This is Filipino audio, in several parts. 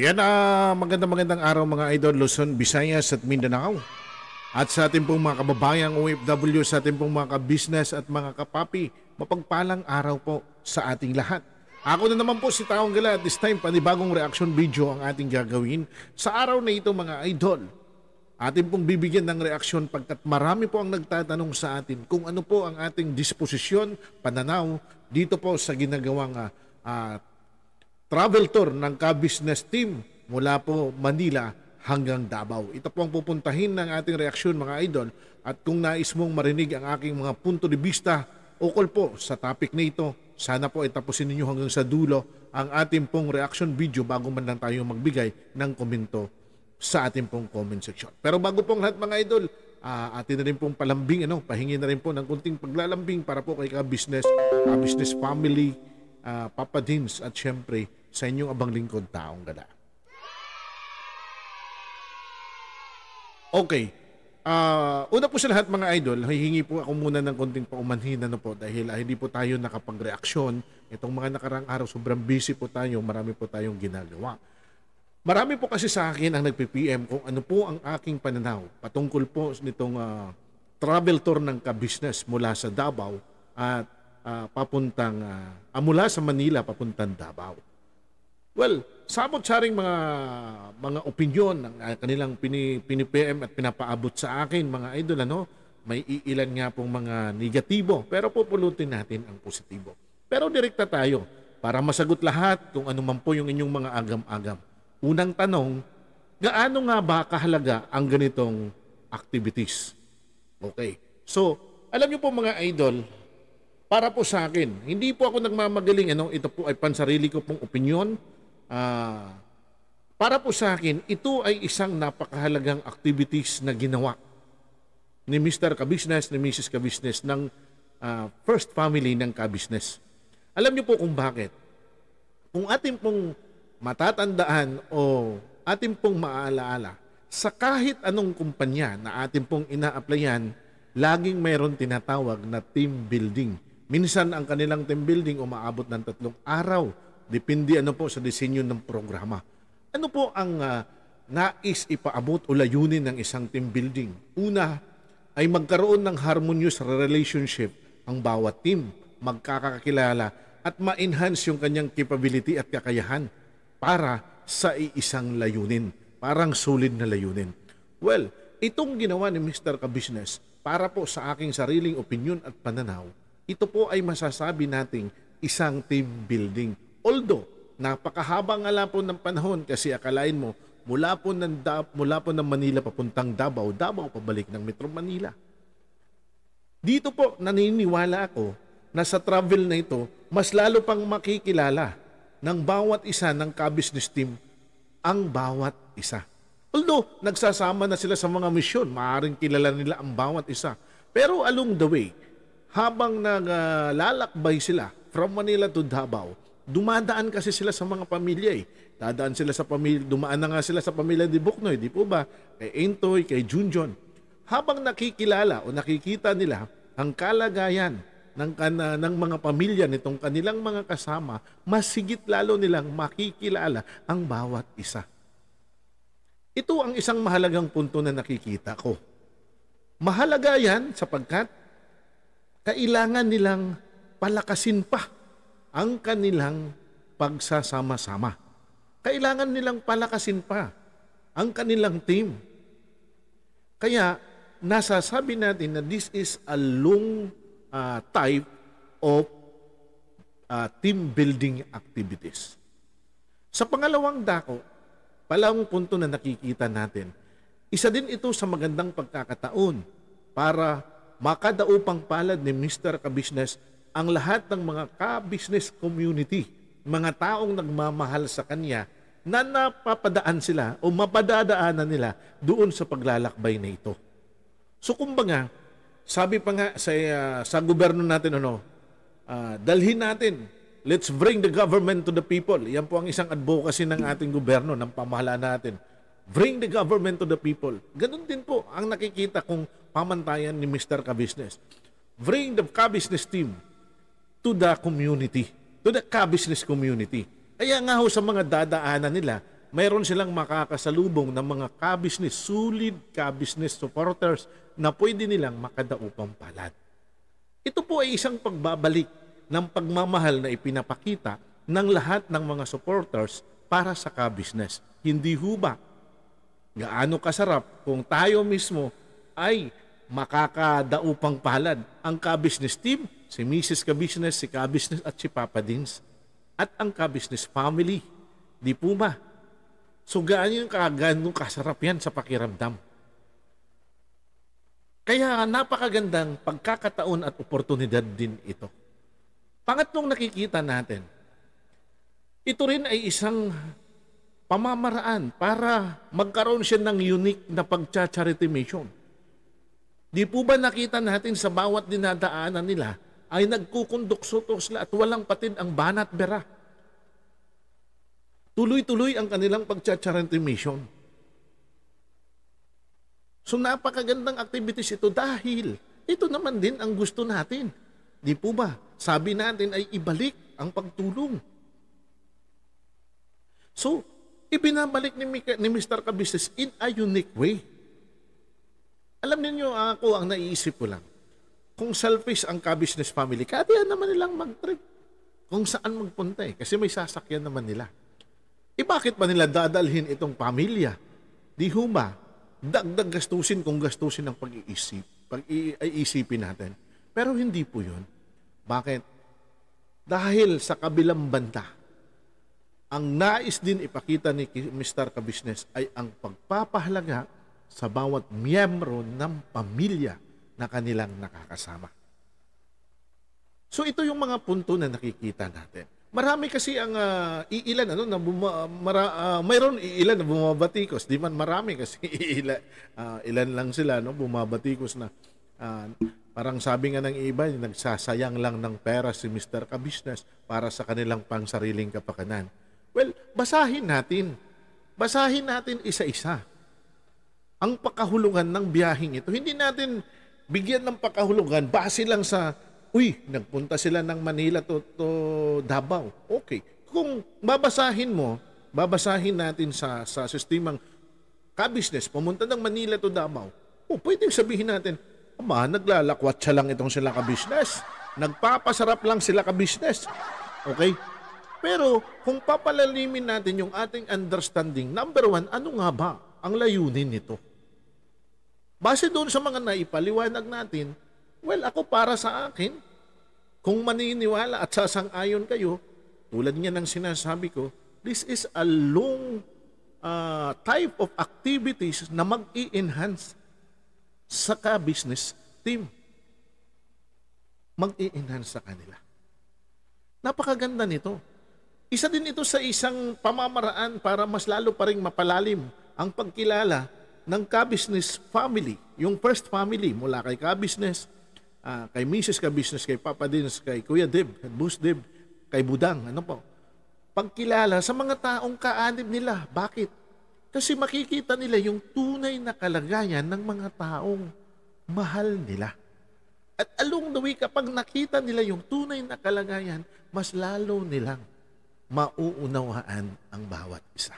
Yan uh, magandang magandang araw mga idol Luzon, Visayas at Mindanao. At sa ating pong mga kababayang OFW, sa ating pong mga ka-business at mga kapapi, mapagpalang araw po sa ating lahat. Ako na naman po si Taong Gala at this time panibagong reaction video ang ating gagawin sa araw na ito mga idol. Atin pong bibigyan ng reaksyon pagkat marami po ang nagtatanong sa atin kung ano po ang ating disposisyon, pananaw dito po sa ginagawang uh, travel tour ng ka-business team mula po Manila hanggang Davao. Ito po ang pupuntahin ng ating reaksyon mga idol at kung nais mong marinig ang aking mga punto de vista ukol po sa topic na ito, sana po itapusin ninyo hanggang sa dulo ang ating pong reaction video bago man lang tayo magbigay ng komento sa ating pong comment section. Pero bago pong lahat mga idol, uh, atin na rin pong palambing, ano, pahingi na rin po ng kunting paglalambing para po kay ka-business, uh, business family, uh, Papa Dins at syempre sa inyong abang lingkod, taong gala. Okay. Uh, una po sa lahat mga idol, hihingi po ako muna ng konting paumanhin ano po dahil uh, hindi po tayo nakapag-reaksyon. Itong mga nakarang araw, sobrang busy po tayo, marami po tayong ginagawa. Marami po kasi sa akin ang nagpe-PM kung ano po ang aking pananaw patungkol po nitong uh, travel tour ng ka-business mula sa Davao at uh, papuntang uh, mula sa Manila papuntang Davao. Well, sabot-saring mga mga opinyon ng ah, kanilang pini, pini-PM at pinapaabot sa akin mga idol ano, may iilan nga pong mga negatibo pero pupulutin natin ang positibo. Pero direkta tayo para masagot lahat kung ano man po yung inyong mga agam-agam. Unang tanong, gaano nga ba kahalaga ang ganitong activities? Okay. So, alam niyo po mga idol, para po sa akin, hindi po ako nagmamagaling ano, ito po ay pansarili ko pong opinyon Uh, para po sa akin, ito ay isang napakahalagang activities na ginawa ni Mr. Kabisnes, ni Mrs. Kabisnes, ng uh, first family ng Kabisnes. Alam niyo po kung bakit. Kung ating pong matatandaan o ating pong maalaala, sa kahit anong kumpanya na ating pong ina-applyan, laging mayroon tinatawag na team building. Minsan ang kanilang team building umaabot ng tatlong araw Depende ano po sa disenyo ng programa. Ano po ang uh, nais ipaabot o layunin ng isang team building? Una ay magkaroon ng harmonious relationship ang bawat team, magkakakilala at ma-enhance yung kanyang capability at kakayahan para sa iisang layunin, parang solid na layunin. Well, itong ginawa ni Mr. Kabusiness para po sa aking sariling opinion at pananaw, ito po ay masasabi nating isang team building Although, napakahaba nga lang po ng panahon kasi akalain mo, mula po ng, da- mula po ng Manila papuntang Davao, Davao pabalik ng Metro Manila. Dito po, naniniwala ako na sa travel na ito, mas lalo pang makikilala ng bawat isa ng ka-business team ang bawat isa. Although, nagsasama na sila sa mga misyon, maaaring kilala nila ang bawat isa. Pero along the way, habang naglalakbay ah, uh, sila from Manila to Davao, dumadaan kasi sila sa mga pamilya eh. Dadaan sila sa pamilya, dumaan na nga sila sa pamilya ni Buknoy, di po ba? Kay Entoy, kay Junjon. Habang nakikilala o nakikita nila ang kalagayan ng, kana, ng mga pamilya nitong kanilang mga kasama, mas sigit lalo nilang makikilala ang bawat isa. Ito ang isang mahalagang punto na nakikita ko. Mahalaga yan sapagkat kailangan nilang palakasin pa ang kanilang pagsasama-sama. Kailangan nilang palakasin pa ang kanilang team. Kaya nasasabi natin na this is a long uh, type of uh, team building activities. Sa pangalawang dako, palawang punto na nakikita natin, isa din ito sa magandang pagkakataon para makadaupang palad ni Mr. Kabisnes ang lahat ng mga ka-business community, mga taong nagmamahal sa kanya, na napapadaan sila o mapadadaanan nila doon sa paglalakbay na ito. So kumbaga, sabi pa nga sa, uh, sa gobyerno natin, ano, uh, dalhin natin, let's bring the government to the people. Yan po ang isang advocacy ng ating gobyerno, ng pamahalaan natin. Bring the government to the people. Ganun din po ang nakikita kong pamantayan ni Mr. Kabusiness. Bring the Kabusiness team to the community, to the ka-business community. Kaya nga ho sa mga dadaanan nila, mayroon silang makakasalubong ng mga ka-business, solid ka-business supporters na pwede nilang makadaupang palad. Ito po ay isang pagbabalik ng pagmamahal na ipinapakita ng lahat ng mga supporters para sa ka-business. Hindi ho ba gaano kasarap kung tayo mismo ay makakadaupang palad ang ka-business team, si Mrs. Ka-business, si ka-business at si Papa Dins at ang ka-business family di Puma. So gaano yung kagandong kasarap yan sa pakiramdam. Kaya napakagandang pagkakataon at oportunidad din ito. Pangatlong nakikita natin, ito rin ay isang pamamaraan para magkaroon siya ng unique na pag charity mission Di po ba nakita natin sa bawat dinadaanan nila ay nagkukundok-sutok sila at walang patid ang banat bera. Tuloy-tuloy ang kanilang pagtsatsaranti mission. So napakagandang activities ito dahil ito naman din ang gusto natin. Di po ba? Sabi natin ay ibalik ang pagtulong. So, ibinabalik ni, Mr. Kabises in a unique way. Alam ninyo, ako ang naiisip ko lang. Kung selfish ang ka-business family, kaya naman nilang mag-trip. Kung saan magpunta eh. Kasi may sasakyan naman nila. E bakit ba nila dadalhin itong pamilya? Di huma, dagdag gastusin kung gastusin ang pag-iisip. Pag-iisipin natin. Pero hindi po yun. Bakit? Dahil sa kabilang banda, ang nais din ipakita ni Mr. Kabisnes ay ang pagpapahalaga sa bawat miyembro ng pamilya na kanilang nakakasama. So ito yung mga punto na nakikita natin. Marami kasi ang uh, iilan ano na buma, mara, uh, mayroon iilan na bumabatikos, di man marami kasi iilan uh, ah, ilan lang sila no bumabatikos na uh, parang sabi nga ng iba, nagsasayang lang ng pera si Mr. Kabisnes para sa kanilang pangsariling kapakanan. Well, basahin natin. Basahin natin isa-isa ang pakahulugan ng biyahing ito. Hindi natin bigyan ng pakahulugan base lang sa, uy, nagpunta sila ng Manila to, to Davao. Okay. Kung babasahin mo, babasahin natin sa, sa sistemang ka-business, pumunta ng Manila to Davao, oh, pwedeng sabihin natin, Ama, naglalakwat siya lang itong sila ka-business. Nagpapasarap lang sila ka-business. Okay? Pero kung papalalimin natin yung ating understanding, number one, ano nga ba ang layunin nito? Base doon sa mga naipaliwanag natin, well, ako para sa akin, kung maniniwala at sasang-ayon kayo, tulad niya ng sinasabi ko, this is a long uh, type of activities na mag-i-enhance sa ka-business team. Mag-i-enhance sa kanila. Napakaganda nito. Isa din ito sa isang pamamaraan para mas lalo pa rin mapalalim ang pagkilala ng ka-business family, yung first family mula kay ka-business, uh, kay Mrs. ka-business, kay Papa Dins, kay Kuya Deb, kay Boss Deb, kay Budang, ano po. Pagkilala sa mga taong kaanib nila. Bakit? Kasi makikita nila yung tunay na kalagayan ng mga taong mahal nila. At along the way, kapag nakita nila yung tunay na kalagayan, mas lalo nilang mauunawaan ang bawat isa.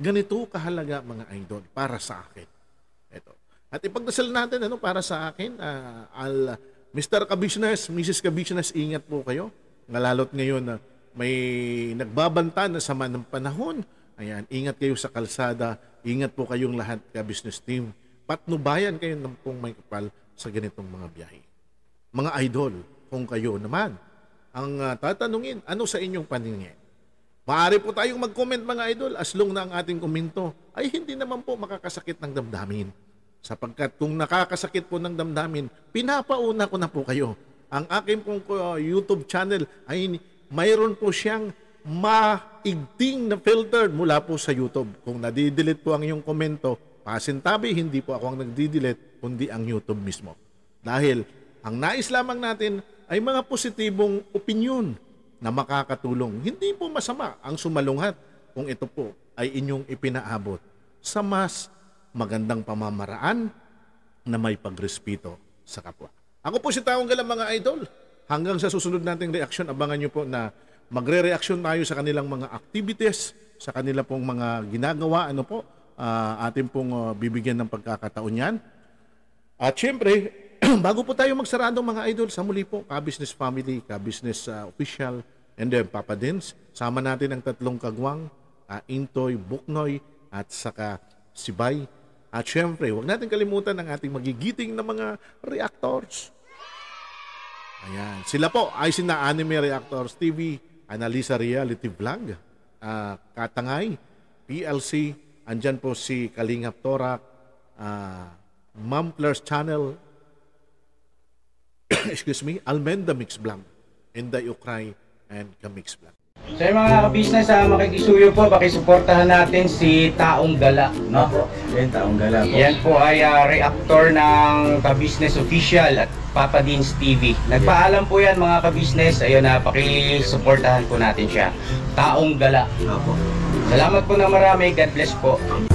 Ganito kahalaga mga idol para sa akin. Ito. At ipagdasal natin ano para sa akin, uh, al Mr. Kabishnas, Mrs. Kabishnas, ingat po kayo. Lalo't ngayon na uh, may nagbabanta na sama ng panahon. Ayan, ingat kayo sa kalsada, ingat po kayong lahat ka business team. Patnubayan kayo ng pong may kapal sa ganitong mga biyahe. Mga idol, kung kayo naman, ang uh, tatanungin, ano sa inyong paningin? Maaari po tayong mag-comment mga idol as long na ang ating komento ay hindi naman po makakasakit ng damdamin. Sapagkat kung nakakasakit po ng damdamin, pinapauna ko na po kayo. Ang aking pong YouTube channel ay mayroon po siyang maigting na filter mula po sa YouTube. Kung nadidelete po ang iyong komento, pasintabi, hindi po ako ang nagdidelete, kundi ang YouTube mismo. Dahil ang nais lamang natin ay mga positibong opinion na makakatulong. Hindi po masama ang sumalungat kung ito po ay inyong ipinaabot sa mas magandang pamamaraan na may pagrespeto sa kapwa. Ako po si Taong Galang mga idol. Hanggang sa susunod nating reaction, abangan nyo po na magre-reaksyon tayo sa kanilang mga activities, sa kanila pong mga ginagawa, ano po, uh, atin pong uh, bibigyan ng pagkakataon yan. At syempre, bago po tayo magsarado mga idol, sa muli po, ka-business family, ka-business uh, official, and then Papa Dins, sama natin ang tatlong kagwang, uh, Intoy, Buknoy, at saka Sibay. At syempre, huwag natin kalimutan ang ating magigiting na mga reactors. Ayan. Sila po ay sina Anime Reactors TV, Analisa Reality Vlog, uh, Katangay, PLC, andyan po si Kalingap Torak, uh, Mumplers Channel, excuse me, Almenda Mix Blanc, Inday Ukray, and Kamix Blanc. So yung mga kabisnes, ah, makikisuyo po, pakisuportahan natin si Taong Gala. No? Yan, Taong Gala po. Yan po ay ah, reactor ng ka-business official at Papa Deans TV. Nagpaalam po yan mga kabisnes, business ayun na, ah, pakisuportahan po natin siya. Taong Gala. Opo. Salamat po na marami, God bless po.